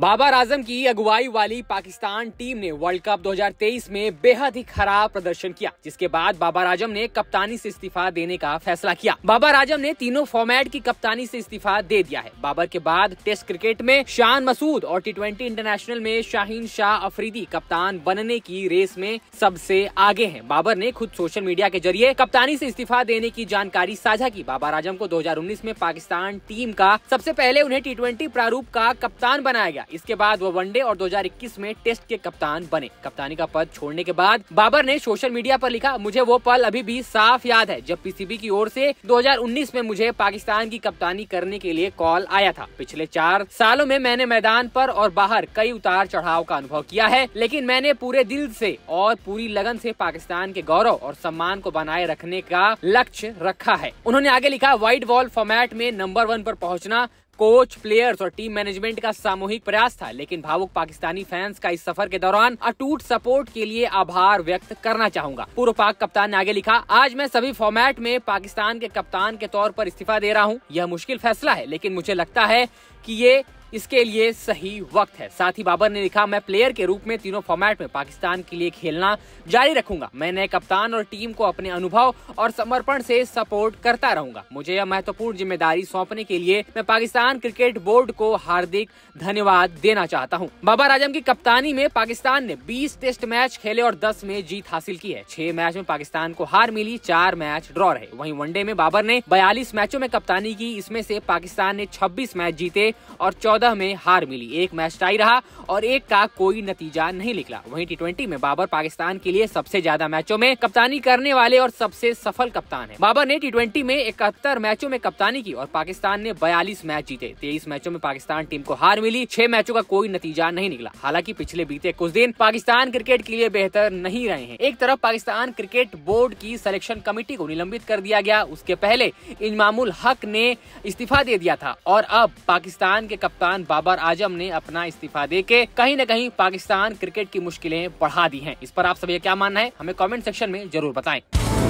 बाबर आजम की अगुवाई वाली पाकिस्तान टीम ने वर्ल्ड कप 2023 में बेहद ही खराब प्रदर्शन किया जिसके बाद बाबर आजम ने कप्तानी से इस्तीफा देने का फैसला किया बाबर आजम ने तीनों फॉर्मेट की कप्तानी से इस्तीफा दे दिया है बाबर के बाद टेस्ट क्रिकेट में शान मसूद और टी इंटरनेशनल में शाहीन शाह अफरीदी कप्तान बनने की रेस में सबसे आगे है बाबर ने खुद सोशल मीडिया के जरिए कप्तानी ऐसी इस्तीफा देने की जानकारी साझा की बाबर आजम को दो में पाकिस्तान टीम का सबसे पहले उन्हें टी प्रारूप का कप्तान बनाया गया इसके बाद वो वनडे और 2021 में टेस्ट के कप्तान बने कप्तानी का पद छोड़ने के बाद बाबर ने सोशल मीडिया पर लिखा मुझे वो पल अभी भी साफ याद है जब पीसीबी की ओर से 2019 में मुझे पाकिस्तान की कप्तानी करने के लिए कॉल आया था पिछले चार सालों में मैंने मैदान पर और बाहर कई उतार चढ़ाव का अनुभव किया है लेकिन मैंने पूरे दिल से और पूरी लगन से पाकिस्तान के गौरव और सम्मान को बनाए रखने का लक्ष्य रखा है उन्होंने आगे लिखा व्हाइट वॉल फॉर्मेट में नंबर वन पर पहुंचना कोच प्लेयर्स और टीम मैनेजमेंट का सामूहिक प्रयास था लेकिन भावुक पाकिस्तानी फैंस का इस सफर के दौरान अटूट सपोर्ट के लिए आभार व्यक्त करना चाहूंगा पूर्व पाक कप्तान ने आगे लिखा आज मैं सभी फॉर्मेट में पाकिस्तान के कप्तान के तौर पर इस्तीफा दे रहा हूँ यह मुश्किल फैसला है लेकिन मुझे लगता है की ये इसके लिए सही वक्त है साथ ही बाबर ने लिखा मैं प्लेयर के रूप में तीनों फॉर्मेट में पाकिस्तान के लिए खेलना जारी रखूंगा मैं नए कप्तान और टीम को अपने अनुभव और समर्पण से सपोर्ट करता रहूंगा मुझे यह महत्वपूर्ण जिम्मेदारी सौंपने के लिए मैं पाकिस्तान क्रिकेट बोर्ड को हार्दिक धन्यवाद देना चाहता हूँ बाबर आजम की कप्तानी में पाकिस्तान ने बीस टेस्ट मैच खेले और दस में जीत हासिल की है छह मैच में पाकिस्तान को हार मिली चार मैच ड्रॉ रहे वही वनडे में बाबर ने बयालीस मैचों में कप्तानी की इसमें से पाकिस्तान ने छब्बीस मैच जीते और 14 चौदह में हार मिली एक मैच टाई रहा और एक का कोई नतीजा नहीं निकला वहीं टी में बाबर पाकिस्तान के लिए सबसे ज्यादा मैचों में कप्तानी करने वाले और सबसे सफल कप्तान है बाबर ने टी में इकहत्तर मैचों में कप्तानी की और पाकिस्तान ने बयालीस मैच जीते तेईस मैचों में पाकिस्तान टीम को हार मिली छह मैचों का कोई नतीजा नहीं निकला हालांकि पिछले बीते कुछ दिन पाकिस्तान क्रिकेट के लिए बेहतर नहीं रहे हैं एक तरफ पाकिस्तान क्रिकेट बोर्ड की सिलेक्शन कमेटी को निलंबित कर दिया गया उसके पहले इमामुल हक ने इस्तीफा दे दिया था और अब पाकिस्तान के कप्तान कप्तान बाबर आजम ने अपना इस्तीफा दे के कहीं न कहीं पाकिस्तान क्रिकेट की मुश्किलें बढ़ा दी है इस पर आप सभी क्या मानना है हमें कॉमेंट सेक्शन में जरूर बताए